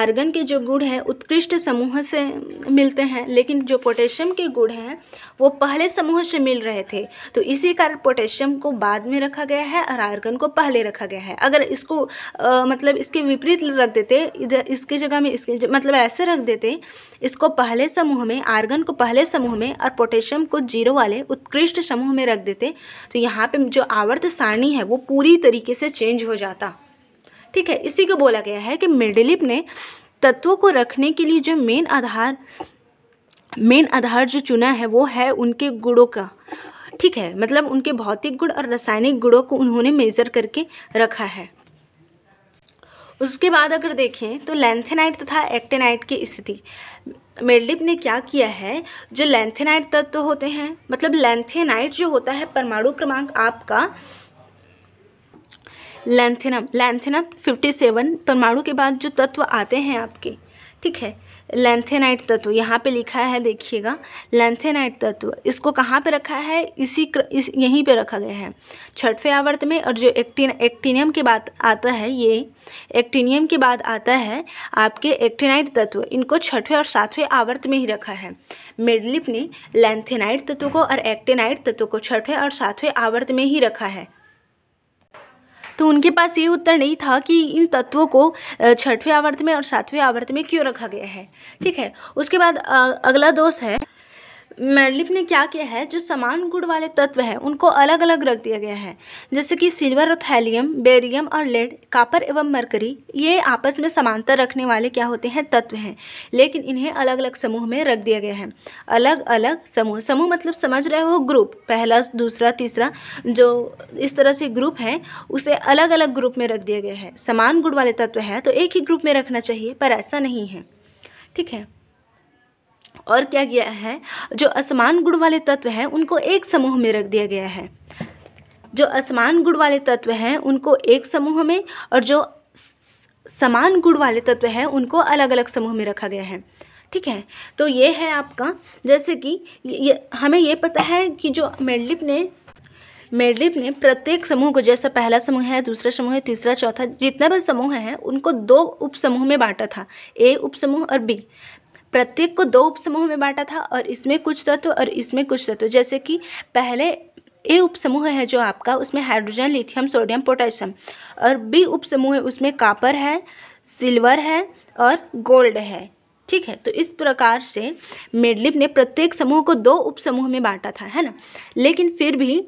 आर्गन के जो गुड़ है उत्कृष्ट समूह से मिलते हैं लेकिन जो पोटेशियम के गुड़ हैं वो पहले समूह से मिल रहे थे तो इसी कारण पोटेशियम को बाद में रखा गया है और आर्गन को पहले रखा गया है अगर इसको आ, मतलब इसके विपरीत रख देते इधर इसकी जगह में इसके मतलब ऐसे रख देते इसको पहले समूह में आर्गन को पहले समूह में और पोटेशियम को जीरो वाले उत्कृष्ट समूह में रख देते तो यहाँ पर जो आवर्त सारणी है वो पूरी तरीके से चेंज हो जाता ठीक है इसी को बोला गया है कि मिडिलिप ने तत्वों को रखने के लिए जो मेन आधार मेन आधार जो चुना है वो है उनके गुणों का ठीक है मतलब उनके भौतिक गुण और रासायनिक गुणों को उन्होंने मेज़र करके रखा है उसके बाद अगर देखें तो लेंथेनाइट तथा एक्टेनाइट की स्थिति मेडलिप ने क्या किया है जो लेंथेनाइट तत्व तो होते हैं मतलब लेंथेनाइट जो होता है परमाणु क्रमांक आपका लेंथेनम लैंथिनम 57 परमाणु के बाद जो तत्व आते हैं आपके ठीक है लैंथेनाइट तत्व यहाँ पे लिखा है देखिएगा लैंथेनाइट तत्व इसको कहाँ पे रखा है इसी क्र, इस यहीं पे रखा गया है छठवें आवर्त में और जो एक्टिन एक्टिनियम के बाद आता है ये एक्टिनियम के बाद आता है आपके एक्टिनाइट तत्व इनको छठवें और सातवें आवर्त में ही रखा है मेडलिप ने लैंथेनाइट तत्व को और एक्टेनाइट तत्व को छठवें और सातवें आवर्त में ही रखा है तो उनके पास ये उत्तर नहीं था कि इन तत्वों को छठवें आवर्त में और सातवें आवर्त में क्यों रखा गया है ठीक है उसके बाद अगला दोष है मेडलिफ ने क्या किया है जो समान गुण वाले तत्व हैं उनको अलग अलग रख दिया गया है जैसे कि सिल्वर और थैलियम बेरियम और लेड कापर एवं मरकरी ये आपस में समानता रखने वाले क्या होते हैं तत्व हैं लेकिन इन्हें अलग अलग समूह में रख दिया गया है अलग अलग समूह समूह मतलब समझ रहे हो ग्रुप पहला दूसरा तीसरा जो इस तरह से ग्रुप है उसे अलग अलग ग्रुप में रख दिया गया है समान गुण वाले तत्व है तो एक ही ग्रुप में रखना चाहिए पर ऐसा नहीं है ठीक है और क्या किया है जो असमान गुण वाले तत्व हैं उनको एक समूह में रख दिया गया है जो असमान गुण वाले तत्व हैं उनको एक समूह में और जो समान गुण वाले तत्व हैं उनको अलग अलग समूह में रखा गया है ठीक है तो ये है आपका जैसे कि ये हमें ये पता है कि जो मेडलिप ने मेडलिप ने प्रत्येक समूह को जैसा पहला समूह है दूसरा समूह है तीसरा चौथा जितना भी समूह है उनको दो उपसमूह में बांटा था ए उपसमूह और बी प्रत्येक को दो उपसमूह में बांटा था और इसमें कुछ तत्व और इसमें कुछ तत्व जैसे कि पहले ए उपसमूह है जो आपका उसमें हाइड्रोजन लिथियम सोडियम पोटेशियम और बी उपसमूह है उसमें कापर है सिल्वर है और गोल्ड है ठीक है तो इस प्रकार से मेडलिप ने प्रत्येक समूह को दो उपसमूह में बांटा था है ना लेकिन फिर भी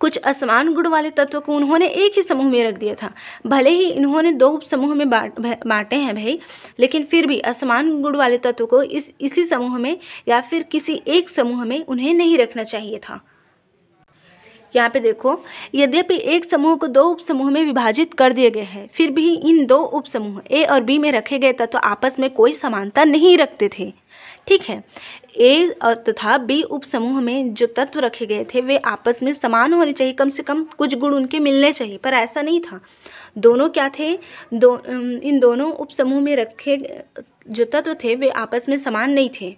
कुछ असमान गुण वाले तत्व को उन्होंने एक ही समूह में रख दिया था भले ही इन्होंने दो समूह में बांटे हैं भाई लेकिन फिर भी असमान गुण वाले तत्व को इस इसी समूह में या फिर किसी एक समूह में उन्हें नहीं रखना चाहिए था यहाँ पे देखो यद्यपि एक समूह को दो उप समूह में विभाजित कर दिए गए हैं फिर भी इन दो उप समूह ए और बी में रखे गए तत्व तो आपस में कोई समानता नहीं रखते थे ठीक है ए तथा बी उप समूह में जो तत्व रखे गए थे वे आपस में समान होने चाहिए कम से कम कुछ गुण उनके मिलने चाहिए पर ऐसा नहीं था दोनों क्या थे दो इन दोनों उप समूह में रखे जो तत्व थे वे आपस में समान नहीं थे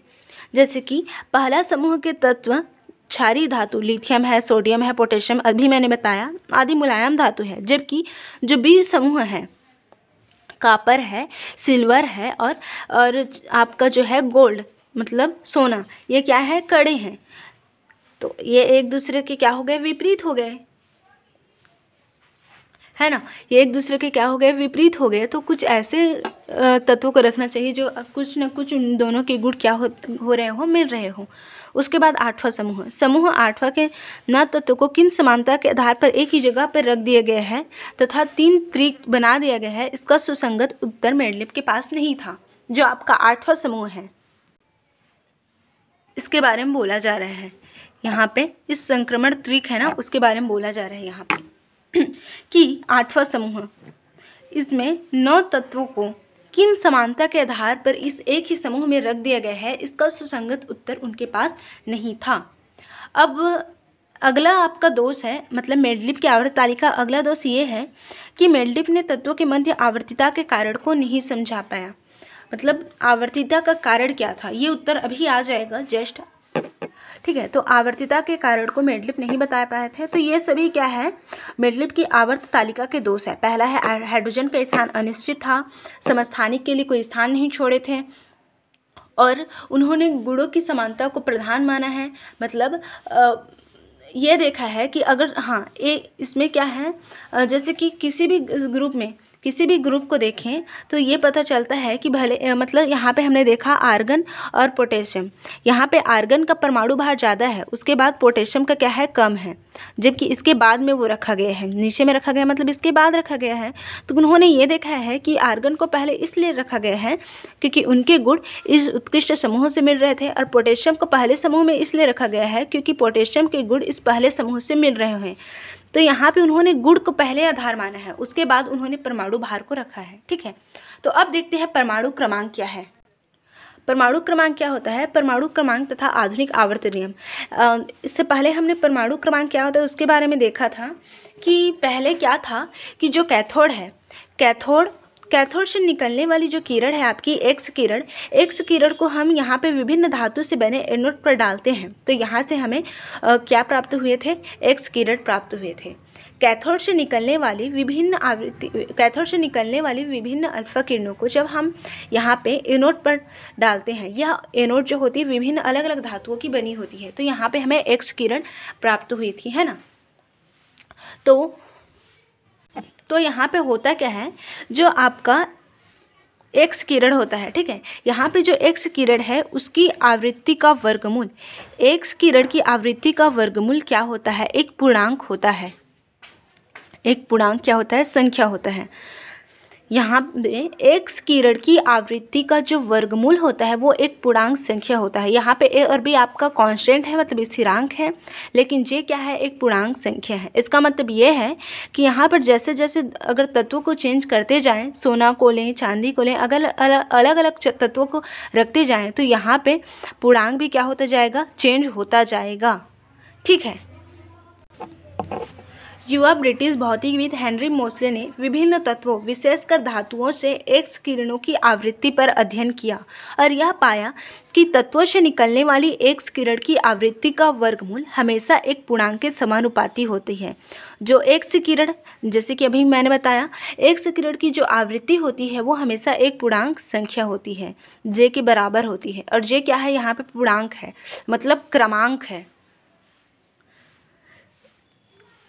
जैसे कि पहला समूह के तत्व क्षारी धातु लिथियम है सोडियम है पोटेशियम अभी मैंने बताया आदि मुलायम धातु है जबकि जो बी समूह हैं कापर है सिल्वर है और और आपका जो है गोल्ड मतलब सोना ये क्या है कड़े हैं तो ये एक दूसरे के क्या हो गए विपरीत हो गए है ना ये एक दूसरे के क्या हो गए विपरीत हो गए तो कुछ ऐसे तत्वों को रखना चाहिए जो कुछ ना कुछ उन दोनों के गुण क्या हो हो रहे हो मिल रहे हों उसके बाद आठवां समूह समूह आठवां के न तत्व को किन समानता के आधार पर एक ही जगह पर रख दिया गया है तथा तीन त्रिक बना दिया गया है इसका सुसंगत उत्तर मेडलिप के पास नहीं था जो आपका आठवां समूह है इसके बारे में बोला जा रहा है यहाँ पे इस संक्रमण त्रिक है ना उसके बारे में बोला जा रहा है यहाँ पे कि आठवां समूह इसमें नौ तत्वों को किन समानता के आधार पर इस एक ही समूह में रख दिया गया है इसका सुसंगत उत्तर उनके पास नहीं था अब अगला आपका दोष है मतलब मेडलिप की आवर्त तालिका अगला दोष ये है कि मेडलिप ने तत्वों के मध्य आवर्तिता के कारण को नहीं समझा पाया मतलब आवर्तिता का कारण क्या था ये उत्तर अभी आ जाएगा जस्ट ठीक है तो आवर्तिता के कारण को मेडलिप नहीं बता पाए थे तो ये सभी क्या है मेडलिप की आवर्त तालिका के दोष है पहला है हाइड्रोजन का स्थान अनिश्चित था समस्थानिक के लिए कोई स्थान नहीं छोड़े थे और उन्होंने गुड़ों की समानता को प्रधान माना है मतलब आ, ये देखा है कि अगर हाँ ए इसमें क्या है जैसे कि किसी भी ग्रुप में किसी भी ग्रुप को देखें तो ये पता चलता है कि भले मतलब यहाँ पे हमने देखा आर्गन और पोटेशियम यहाँ पे आर्गन का परमाणु भार ज़्यादा है उसके बाद पोटेशियम का क्या है कम है जबकि इसके बाद में वो रखा गया है नीचे में रखा गया मतलब इसके बाद रखा गया है तो उन्होंने ये देखा है कि आर्गन को पहले इसलिए रखा गया है क्योंकि उनके गुण इस उत्कृष्ट समूह से मिल रहे थे और पोटेशियम को पहले समूह में इसलिए रखा गया है क्योंकि पोटेशियम के गुण इस पहले समूह से मिल रहे हैं तो यहाँ पे उन्होंने गुड़ को पहले आधार माना है उसके बाद उन्होंने परमाणु भार को रखा है ठीक है तो अब देखते हैं परमाणु क्रमांक क्या है परमाणु क्रमांक क्या होता है परमाणु क्रमांक तथा आधुनिक आवर्त नियम इससे पहले हमने परमाणु क्रमांक क्या होता है उसके बारे में देखा था कि पहले क्या था कि जो कैथोड है कैथोड कैथोड से निकलने वाली जो किरण है आपकी एक्स किरण एक्स किरण को हम यहाँ पे विभिन्न धातु से बने एनोड पर डालते हैं तो यहाँ से हमें आ, क्या प्राप्त हुए थे एक्स किरण प्राप्त हुए थे कैथोड से निकलने वाली विभिन्न आवृत्ति कैथोड से निकलने वाली विभिन्न अल्फा किरणों को जब हम यहाँ पे एनोड पर डालते हैं यह एनोड जो होती है विभिन्न अलग अलग धातुओं की बनी होती है तो यहाँ पर हमें एक्स किरण प्राप्त हुई थी है ना तो तो यहाँ पे होता क्या है जो आपका एक्स किरण होता है ठीक है यहाँ पे जो एक्स किरण है उसकी आवृत्ति का वर्गमूल एक्स किरण की आवृत्ति का वर्गमूल क्या होता है एक पूर्णांक होता है एक पूर्णांक क्या होता है संख्या होता है यहाँ पे एक्स किरण की आवृत्ति का जो वर्गमूल होता है वो एक पूर्णांक संख्या होता है यहाँ पे ए और बी आपका कांस्टेंट है मतलब स्थिरांक है लेकिन जे क्या है एक पूर्णांक संख्या है इसका मतलब ये है कि यहाँ पर जैसे जैसे अगर तत्वों को चेंज करते जाएँ सोना को लें चांदी को लें अगर अलग अलग तत्वों को रखते जाएँ तो यहाँ पर पूर्णांक भी क्या होता जाएगा चेंज होता जाएगा ठीक है युवा ब्रिटिश भौतिकविद हेनरी मोसले ने विभिन्न तत्वों विशेषकर धातुओं से एक्स किरणों की आवृत्ति पर अध्ययन किया और यह पाया कि तत्वों से निकलने वाली एक्स किरण की आवृत्ति का वर्गमूल हमेशा एक पूर्णांक के समानुपाती होती है जो एक्स किरण जैसे कि अभी मैंने बताया एक्स किरण की जो आवृत्ति होती है वो हमेशा एक पूर्णांक संख्या होती है जे के बराबर होती है और जे क्या है यहाँ पर पूर्णांक है मतलब क्रमांक है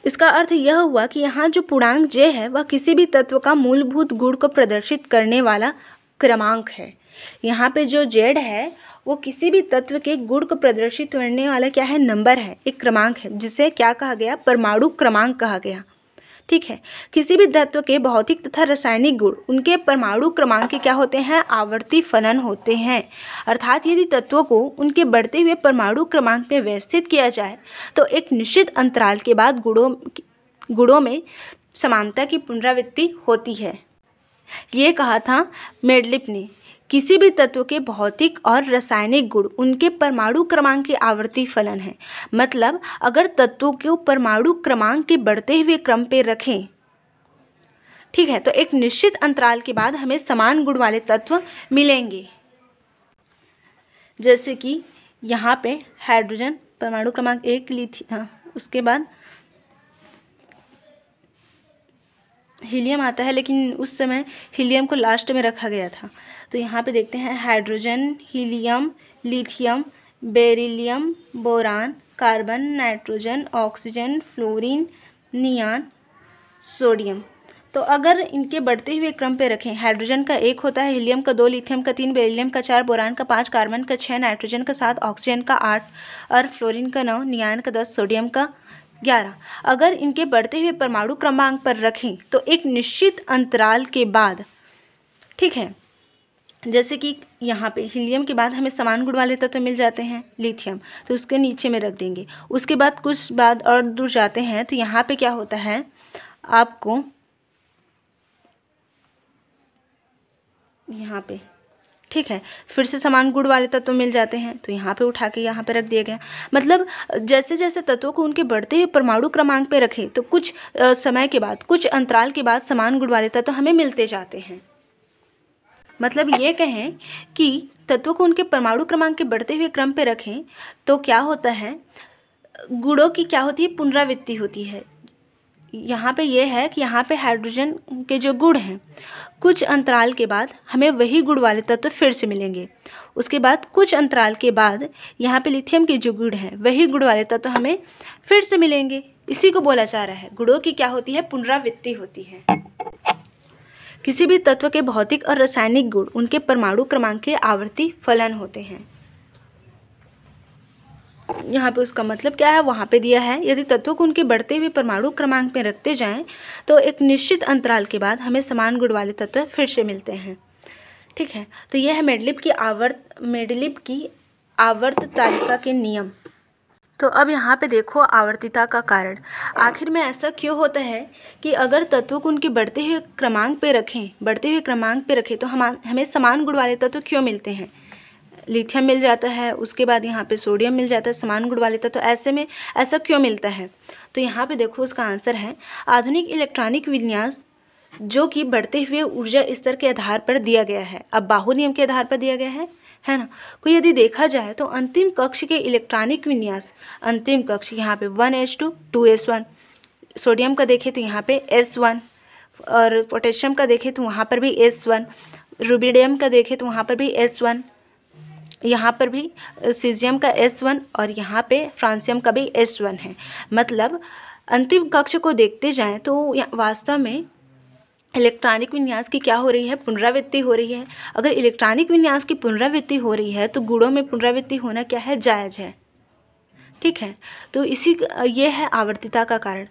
इसका अर्थ यह हुआ कि यहाँ जो पूर्णांक जय है वह किसी भी तत्व का मूलभूत गुण को प्रदर्शित करने वाला क्रमांक है यहाँ पे जो जेड है वो किसी भी तत्व के गुण को प्रदर्शित करने वाला क्या है नंबर है एक क्रमांक है जिसे क्या कहा गया परमाणु क्रमांक कहा गया ठीक है किसी भी तत्व के भौतिक तथा रासायनिक गुण उनके परमाणु क्रमांक क्या होते हैं आवर्ती फलन होते हैं अर्थात यदि तत्वों को उनके बढ़ते हुए परमाणु क्रमांक में व्यवस्थित किया जाए तो एक निश्चित अंतराल के बाद गुणों गुणों में समानता की पुनरावृत्ति होती है ये कहा था मेडलिप ने किसी भी तत्व के भौतिक और रासायनिक गुण उनके परमाणु क्रमांक के आवर्ती फलन हैं मतलब अगर तत्वों को परमाणु क्रमांक के बढ़ते हुए क्रम पे रखें ठीक है तो एक निश्चित अंतराल के बाद हमें समान गुण वाले तत्व मिलेंगे जैसे कि यहाँ पे हाइड्रोजन परमाणु क्रमांक एक ली थी हाँ उसके बाद हीलियम आता है लेकिन उस समय हीलियम को लास्ट में रखा गया था तो यहाँ पे देखते हैं hydrogen helium lithium beryllium boron carbon nitrogen oxygen fluorine neon sodium तो अगर इनके बढ़ते हुए क्रम पे रखें हाइड्रोजन का एक होता है हीलियम का दो लिथियम का तीन बेरिलियम का चार बोरान का पाँच कार्बन का छः नाइट्रोजन का सात ऑक्सीजन का आठ और फ्लोरिन का नौ नियान का दस सोडियम का ग्यारह अगर इनके बढ़ते हुए परमाणु क्रमांक पर रखें तो एक निश्चित अंतराल के बाद ठीक है जैसे कि यहाँ पे हीलियम के बाद हमें समान गुण वाले तत्व तो मिल जाते हैं लिथियम तो उसके नीचे में रख देंगे उसके बाद कुछ बाद और दूर जाते हैं तो यहाँ पे क्या होता है आपको यहाँ पे ठीक है फिर से समान गुण वाले तत्व मिल जाते हैं तो यहाँ पे उठा के यहाँ पे रख दिया गया मतलब जैसे जैसे तत्वों को उनके बढ़ते हुए परमाणु क्रमांक पे रखें तो कुछ समय के बाद कुछ अंतराल के बाद समान गुण वाले तत्व हमें मिलते जाते हैं मतलब ये कहें कि तत्वों को उनके परमाणु क्रमांक के बढ़ते हुए क्रम पर रखें तो क्या होता है गुड़ों की क्या होती है पुनरावृत्ति होती है यहाँ पे ये है कि यहाँ पे हाइड्रोजन के जो गुण हैं कुछ अंतराल के बाद हमें वही गुण वाले तत्व फिर से मिलेंगे उसके बाद कुछ अंतराल के बाद यहाँ पे लिथियम के जो गुण हैं वही गुण वाले तत्व हमें फिर से मिलेंगे इसी को बोला जा रहा है गुणों की क्या होती है पुनरावृत्ति होती है किसी भी तत्व के भौतिक और रासायनिक गुण उनके परमाणु क्रमांक के आवर्ती फलन होते हैं यहाँ पे उसका मतलब क्या है वहाँ पे दिया है यदि तत्वों को उनके बढ़ते हुए परमाणु क्रमांक में रखते जाएं तो एक निश्चित अंतराल के बाद हमें समान गुण वाले तत्व फिर से मिलते हैं ठीक है तो यह है मेडलिप की आवर्त मेडलिप की आवर्त तालिका के नियम तो अब यहाँ पे देखो आवर्तिता का कारण आखिर में ऐसा क्यों होता है कि अगर तत्व को उनके बढ़ते हुए क्रमांक पे रखें बढ़ते हुए क्रमांक पे रखें तो हम हमें समान गुण वाले तत्व क्यों मिलते हैं लिथियम मिल जाता है उसके बाद यहाँ पे सोडियम मिल जाता है समान गुण वाले तत्व तो ऐसे में ऐसा क्यों मिलता है तो यहाँ पे देखो उसका आंसर है आधुनिक इलेक्ट्रॉनिक विन्यास जो कि बढ़ते हुए ऊर्जा स्तर के आधार पर दिया गया है अब बाहु नियम के आधार पर दिया गया है है ना को यदि देखा जाए तो अंतिम कक्ष के इलेक्ट्रॉनिक विन्यास अंतिम कक्ष यहाँ पे one H two two S one sodium का देखें तो यहाँ पे एस वन और पोटेशियम का देखें तो वहाँ पर भी एस वन रूबीडियम का देखें तो वहाँ पर भी एस वन यहाँ पर भी सीजियम का एस वन और यहाँ पे फ्रांसियम का भी एस वन है मतलब अंतिम कक्ष को देखते जाएं तो वास्तव में इलेक्ट्रॉनिक विन्यास की क्या हो रही है पुनरावृत्ति हो रही है अगर इलेक्ट्रॉनिक विन्यास की पुनरावृत्ति हो रही है तो गुड़ों में पुनरावृत्ति होना क्या है जायज़ है ठीक है तो इसी ये है आवर्तिता का कारण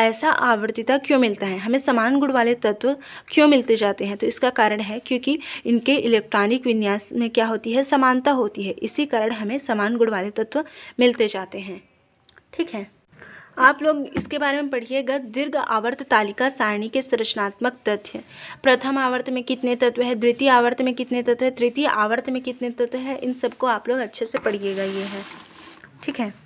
ऐसा आवर्तिता क्यों मिलता है हमें समान गुण वाले तत्व क्यों मिलते जाते हैं तो इसका कारण है क्योंकि इनके इलेक्ट्रॉनिक विन्यास में क्या होती है समानता होती है इसी कारण हमें समान गुण वाले तत्व मिलते जाते हैं ठीक है आप लोग इसके बारे में पढ़िएगा दीर्घ आवर्त तालिका सारणी के संरचनात्मक तथ्य प्रथम आवर्त में कितने तत्व है द्वितीय आवर्त में कितने तत्व है तृतीय आवर्त में कितने तत्व है इन सबको आप लोग अच्छे से पढ़िएगा ये है ठीक है